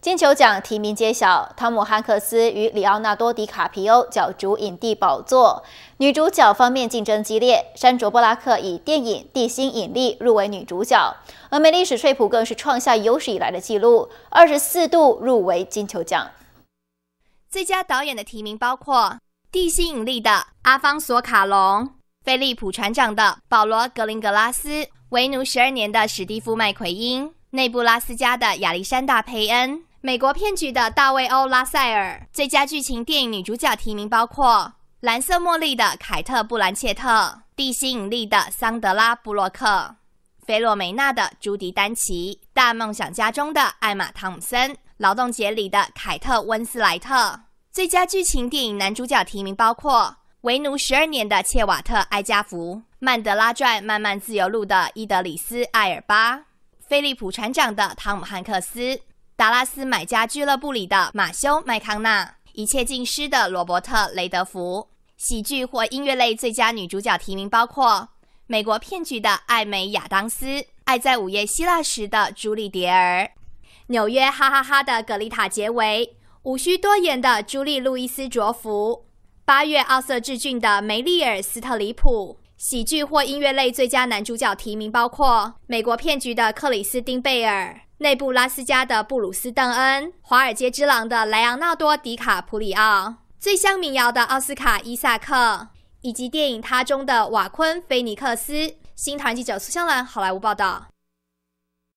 金球奖提名揭晓，汤姆汉克斯与里奥纳多·迪卡皮欧角逐影帝宝座。女主角方面竞争激烈，山卓·布拉克以电影《地心引力》入围女主角，而美丽史《翠普》更是创下有史以来的纪录，二十四度入围金球奖。最佳导演的提名包括《地心引力》的阿方索·卡隆，《菲利普船长》的保罗·格林格拉斯，《维奴十二年》的史蒂夫·麦奎因，《内布拉斯加》的亚历山大·佩恩。美国骗局的大卫·欧拉塞尔，最佳剧情电影女主角提名包括《蓝色茉莉》的凯特·布兰切特，《地心引力》的桑德拉·布洛克，《菲洛梅娜》的朱迪·丹奇，《大梦想家》中的艾玛·汤姆森，《劳动节》里的凯特·温斯莱特。最佳剧情电影男主角提名包括《为奴十二年》的切瓦特·埃加福，《曼德拉传：漫漫自由路》的伊德里斯·艾尔巴，《菲利普船长》的汤姆·汉克斯。达拉斯买家俱乐部里的马修·麦康纳，一切尽失的罗伯特·雷德福。喜剧或音乐类最佳女主角提名包括《美国骗局》的艾美·亚当斯，《爱在午夜希腊时》的朱莉·迪尔，《纽约哈哈哈》的格丽塔·杰维，《无需多言》的朱莉·路易斯·卓福，八月《奥瑟治郡》的梅丽尔·斯特里普。喜剧或音乐类最佳男主角提名包括《美国骗局》的克里斯汀·贝尔。内布拉斯加的布鲁斯·邓恩，《华尔街之狼》的莱昂纳多·迪卡普里奥，《最香民谣》的奥斯卡·伊萨克，以及电影《他》中的瓦昆·菲尼克斯。新唐人记者苏香兰，好莱坞报道。